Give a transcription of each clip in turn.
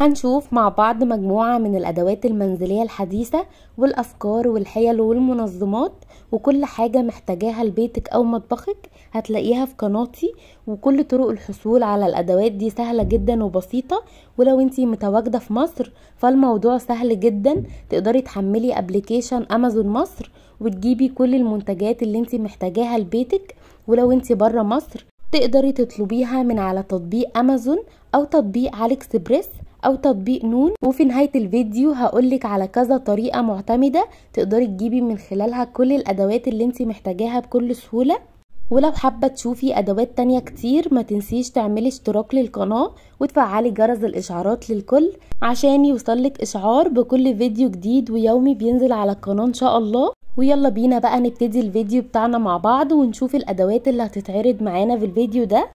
هنشوف مع بعض مجموعة من الأدوات المنزلية الحديثة والأفكار والحيل والمنظمات وكل حاجة محتاجاها لبيتك أو مطبخك هتلاقيها في قناتي وكل طرق الحصول على الأدوات دي سهلة جدا وبسيطة ولو انتي متواجدة في مصر فالموضوع سهل جدا تقدري تحملي ابلكيشن أمازون مصر وتجيبي كل المنتجات اللي انتي محتاجاها لبيتك ولو انتي برا مصر تقدري تطلبيها من على تطبيق امازون او تطبيق علي اكسبريس او تطبيق نون وفي نهايه الفيديو هقولك على كذا طريقه معتمده تقدري تجيبي من خلالها كل الادوات اللي انت محتاجاها بكل سهوله ولو حابة تشوفي أدوات تانية كتير ما تنسيش تعملي اشتراك للقناة وتفعلي جرس الإشعارات للكل عشان يوصلك إشعار بكل فيديو جديد ويومي بينزل على القناة إن شاء الله ويلا بينا بقى نبتدي الفيديو بتاعنا مع بعض ونشوف الأدوات اللي هتتعرض معانا في الفيديو ده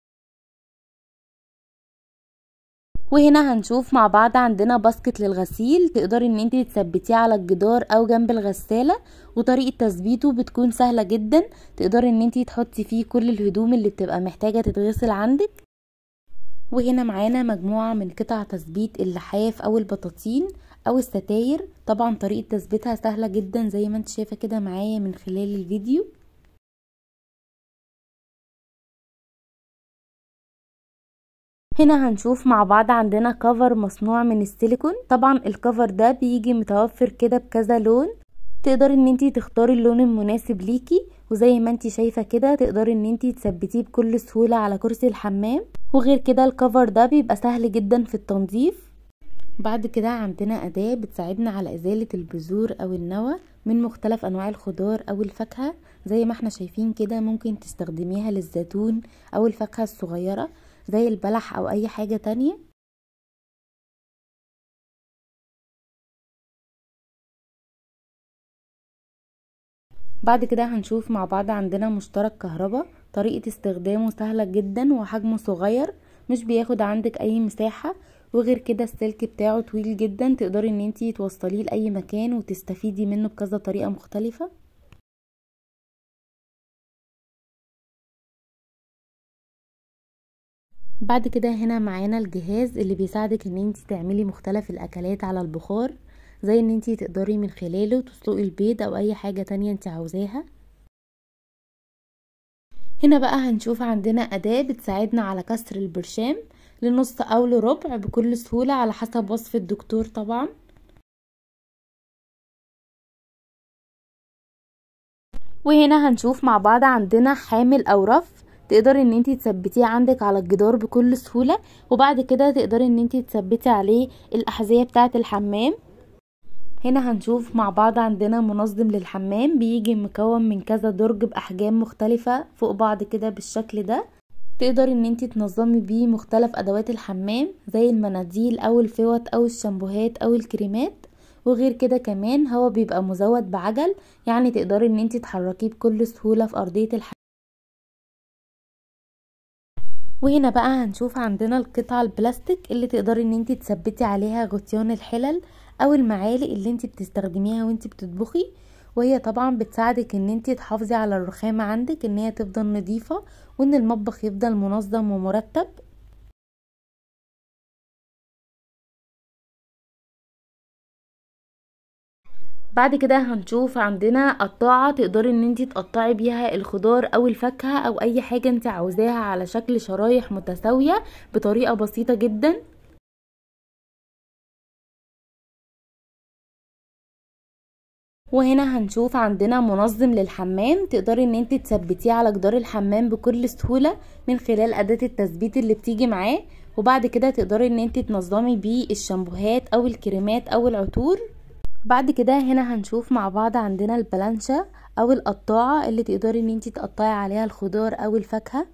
وهنا هنشوف مع بعض عندنا باسكت للغسيل تقدري ان انت تثبتيه على الجدار او جنب الغسالة وطريقة تثبيته بتكون سهلة جدا تقدري ان انت تحطي فيه كل الهدوم اللي بتبقى محتاجة تتغسل عندك وهنا معانا مجموعة من قطع تثبيت اللحاف او البطاطين او الستاير طبعا طريقة تثبيتها سهلة جدا زي ما انت شايفة كده معايا من خلال الفيديو هنا هنشوف مع بعض عندنا كفر مصنوع من السيليكون طبعا الكفر ده بيجي متوفر كده بكذا لون تقدري ان انتي تختاري اللون المناسب ليكي وزي ما انتي شايفة كده تقدري ان انتي تثبتيه بكل سهولة على كرسي الحمام وغير كده الكفر ده بيبقى سهل جدا في التنظيف بعد كده عندنا أداة بتساعدنا على إزالة البذور أو النوى من مختلف أنواع الخضار أو الفاكهة زي ما احنا شايفين كده ممكن تستخدميها للزيتون أو الفاكهة الصغيرة زي البلح او اي حاجة تانية بعد كده هنشوف مع بعض عندنا مشترك كهرباء طريقة استخدامه سهلة جدا وحجمه صغير مش بياخد عندك اي مساحة وغير كده السلك بتاعه طويل جدا تقدري ان انتي توصليه لاي مكان وتستفيدي منه بكذا طريقة مختلفة بعد كده هنا معانا الجهاز اللي بيساعدك ان انت تعملي مختلف الاكلات على البخار زي ان انت تقدري من خلاله تسلقي البيض او اي حاجة تانية انت عاوزاها هنا بقى هنشوف عندنا اداة بتساعدنا على كسر البرشام لنص او لربع بكل سهولة على حسب وصف الدكتور طبعا وهنا هنشوف مع بعض عندنا حامل او رف تقدري ان انتي تثبتيه عندك على الجدار بكل سهوله وبعد كده تقدري ان انتي تثبتي عليه الاحذيه بتاعه الحمام هنا هنشوف مع بعض عندنا منظم للحمام بيجي مكون من كذا درج باحجام مختلفه فوق بعض كده بالشكل ده تقدري ان انتي تنظمي بيه مختلف ادوات الحمام زي المناديل او الفوط او الشامبوهات او الكريمات وغير كده كمان هو بيبقى مزود بعجل يعني تقدري ان انتي تحركيه بكل سهولة في ارضية الحمام وهنا بقى هنشوف عندنا القطع البلاستيك اللي تقدري ان انت تثبتي عليها غطيان الحلل او المعالق اللي انت بتستخدميها وانت بتطبخي وهي طبعا بتساعدك ان انت تحافظي على الرخامة عندك ان هي تفضل نظيفة وان المطبخ يفضل منظم ومرتب بعد كده هنشوف عندنا قطاعة تقدري ان انت تقطعي بيها الخضار او الفاكهة او اي حاجة انت عاوزاها على شكل شرايح متساوية بطريقة بسيطة جدا وهنا هنشوف عندنا منظم للحمام تقدري ان انت تثبتيه على جدار الحمام بكل سهولة من خلال اداة التثبيت اللي بتيجي معاه وبعد كده تقدري ان انت تنظمي بيه الشامبوهات او الكريمات او العطور بعد كده هنا هنشوف مع بعض عندنا البلانشة او القطاعة اللي تقدري ان انت تقطعي عليها الخضار او الفاكهة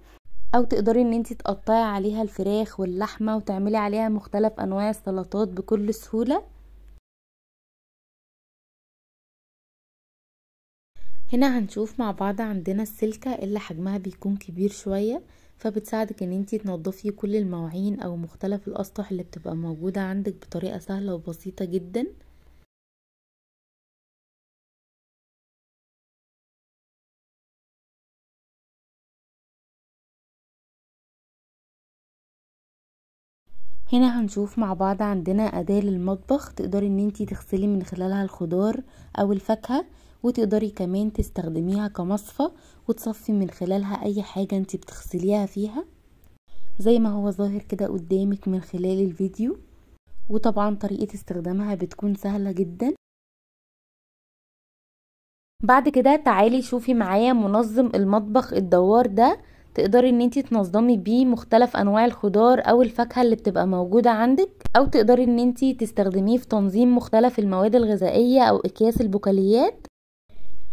او تقدري ان انت تقطعي عليها الفراخ واللحمة وتعملي عليها مختلف انواع السلطات بكل سهولة هنا هنشوف مع بعض عندنا السلكة اللي حجمها بيكون كبير شوية فبتساعدك ان انتي تنضفي كل المواعين او مختلف الاسطح اللي بتبقى موجودة عندك بطريقة سهلة وبسيطة جداً هنا هنشوف مع بعض عندنا أداة للمطبخ تقدري ان انتي تغسلي من خلالها الخضار او الفاكهة وتقدري كمان تستخدميها كمصفى وتصفي من خلالها اي حاجة انتي بتغسليها فيها زي ما هو ظاهر كده قدامك من خلال الفيديو وطبعا طريقة استخدامها بتكون سهلة جدا بعد كده تعالي شوفي معايا منظم المطبخ الدوار ده تقدري ان انت تنظمي بيه مختلف انواع الخضار او الفاكهه اللي بتبقى موجوده عندك او تقدري ان انت تستخدميه في تنظيم مختلف المواد الغذائيه او اكياس البقوليات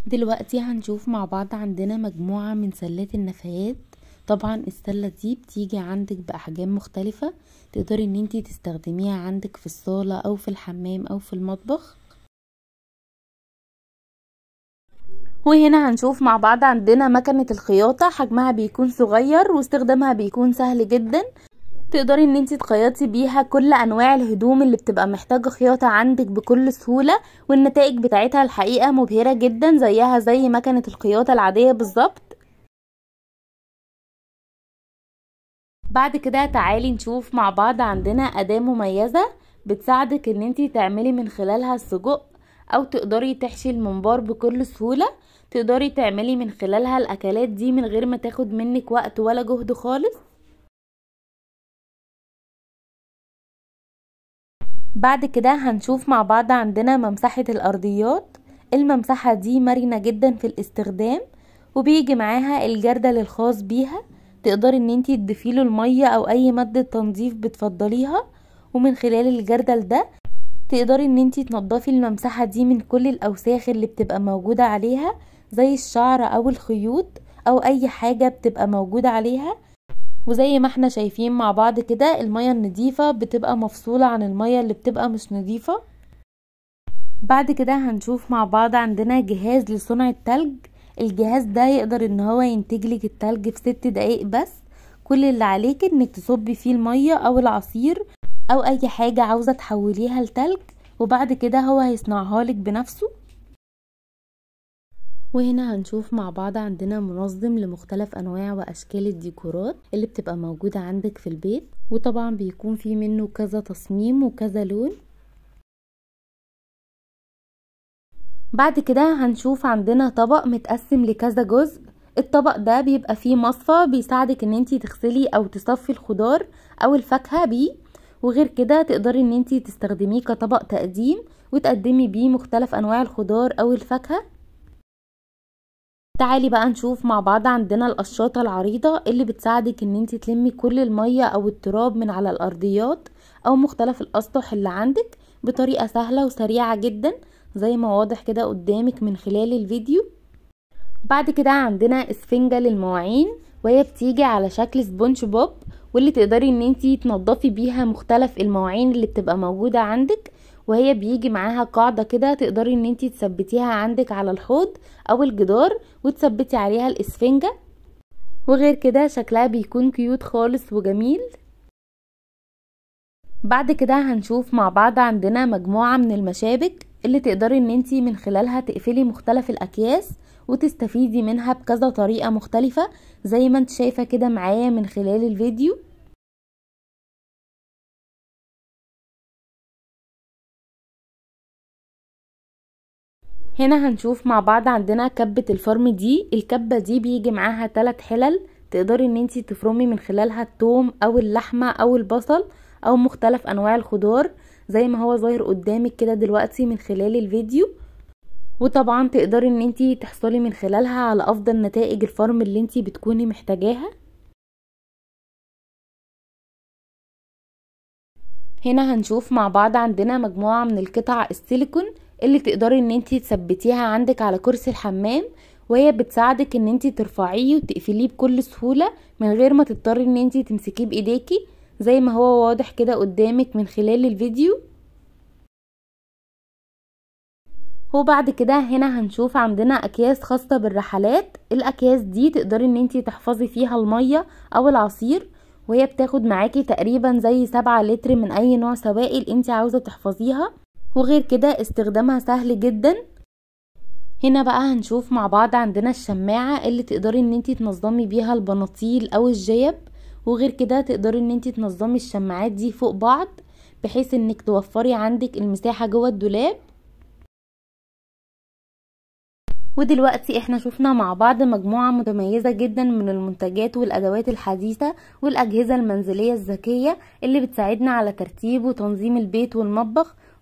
دلوقتي هنشوف مع بعض عندنا مجموعه من سلات النفايات طبعا السله دي بتيجي عندك باحجام مختلفه تقدري ان انت تستخدميها عندك في الصاله او في الحمام او في المطبخ وهنا هنشوف مع بعض عندنا مكنة الخياطة حجمها بيكون صغير واستخدامها بيكون سهل جدا تقدري ان انت تخيطي بيها كل انواع الهدوم اللي بتبقى محتاجه خياطه عندك بكل سهوله والنتائج بتاعتها الحقيقه مبهره جدا زيها زي مكنه الخياطه العاديه بالظبط بعد كده تعالي نشوف مع بعض عندنا اداه مميزه بتساعدك ان انتي تعملي من خلالها السجق او تقدري تحشي الممبار بكل سهوله تقدري تعملي من خلالها الاكلات دي من غير ما تاخد منك وقت ولا جهد خالص بعد كده هنشوف مع بعض عندنا ممسحة الارضيات الممسحة دي مرنة جدا في الاستخدام وبيجي معاها الجردل الخاص بيها تقدري ان انتي تضيفيله المية او اي مادة تنظيف بتفضليها ومن خلال الجردل ده تقدري ان انتي تنضفي الممسحة دي من كل الاوساخ اللي بتبقى موجودة عليها زي الشعر او الخيوط او اي حاجة بتبقى موجودة عليها وزي ما احنا شايفين مع بعض كده المية النضيفة بتبقى مفصولة عن المية اللي بتبقى مش نضيفة بعد كده هنشوف مع بعض عندنا جهاز لصنع التلج الجهاز ده يقدر ان هو ينتجلك التلج في ست دقايق بس كل اللي عليك انك تصبي فيه المية او العصير او اي حاجة عاوزة تحوليها لتلج وبعد كده هو هيصنعها لك بنفسه وهنا هنشوف مع بعض عندنا منظم لمختلف انواع واشكال الديكورات اللي بتبقى موجودة عندك في البيت وطبعا بيكون في منه كذا تصميم وكذا لون بعد كده هنشوف عندنا طبق متقسم لكذا جزء الطبق ده بيبقى فيه مصفى بيساعدك ان انتي تغسلي او تصفي الخضار او الفاكهة بيه وغير كده تقدري ان انتي تستخدميه كطبق تقديم وتقدمي بيه مختلف انواع الخضار او الفاكهة تعالي بقى نشوف مع بعض عندنا القشاطه العريضه اللي بتساعدك ان انت تلمي كل الميه او التراب من على الارضيات او مختلف الاسطح اللي عندك بطريقه سهله وسريعه جدا زي ما واضح كده قدامك من خلال الفيديو بعد كده عندنا اسفنجه للمواعين وهي بتيجي على شكل سبونج بوب واللي تقدري ان انتي تنضفي بيها مختلف المواعين اللي بتبقى موجودة عندك وهي بيجي معاها قاعدة كده تقدري ان انتي تثبتيها عندك على الحوض او الجدار وتثبتي عليها الاسفنجة وغير كده شكلها بيكون كيوت خالص وجميل بعد كده هنشوف مع بعض عندنا مجموعة من المشابك اللي تقدري ان انتي من خلالها تقفلي مختلف الاكياس وتستفيدي منها بكذا طريقة مختلفة زي ما انت شايفة كده معايا من خلال الفيديو هنا هنشوف مع بعض عندنا كبة الفرم دي الكبة دي بيجي معاها تلات حلل تقدري ان انتي تفرمي من خلالها التوم او اللحمة او البصل او مختلف انواع الخضار زي ما هو ظاهر قدامك كده دلوقتي من خلال الفيديو وطبعا تقدري ان انتي تحصلي من خلالها على افضل نتائج الفرم اللي انتي بتكوني محتاجاها هنا هنشوف مع بعض عندنا مجموعة من القطع السيليكون اللي تقدري ان انت تثبتيها عندك على كرسي الحمام وهي بتساعدك ان انت ترفعيه وتقفليه بكل سهولة من غير ما تضطري ان انت تمسكيه بايديكي زي ما هو واضح كده قدامك من خلال الفيديو وبعد كده هنا هنشوف عندنا اكياس خاصة بالرحلات الاكياس دي تقدري ان انتي تحفظي فيها المية او العصير وهي بتاخد معاكي تقريبا زي سبعة لتر من اي نوع سوائل انتي عاوزة تحفظيها وغير كده استخدامها سهل جدا هنا بقى هنشوف مع بعض عندنا الشماعة اللي تقدري ان انتي تنظمي بيها البناطيل او الجيب وغير كده تقدري ان انتي تنظمي الشماعات دي فوق بعض بحيث انك توفري عندك المساحة جوه الدولاب ودلوقتي احنا شفنا مع بعض مجموعة متميزة جدا من المنتجات والادوات الحديثة والاجهزة المنزلية الذكية اللي بتساعدنا على ترتيب وتنظيم البيت والمطبخ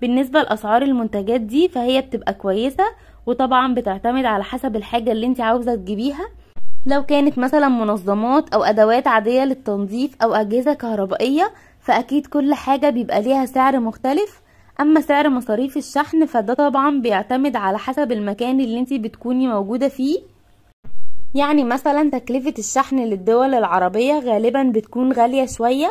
بالنسبة لأسعار المنتجات دي فهي بتبقى كويسة وطبعا بتعتمد على حسب الحاجة اللي انت عاوزة تجيبيها لو كانت مثلا منظمات او ادوات عادية للتنظيف او اجهزة كهربائية فاكيد كل حاجة بيبقى ليها سعر مختلف اما سعر مصاريف الشحن فده طبعا بيعتمد على حسب المكان اللي انت بتكوني موجودة فيه يعني مثلا تكلفة الشحن للدول العربية غالبا بتكون غالية شوية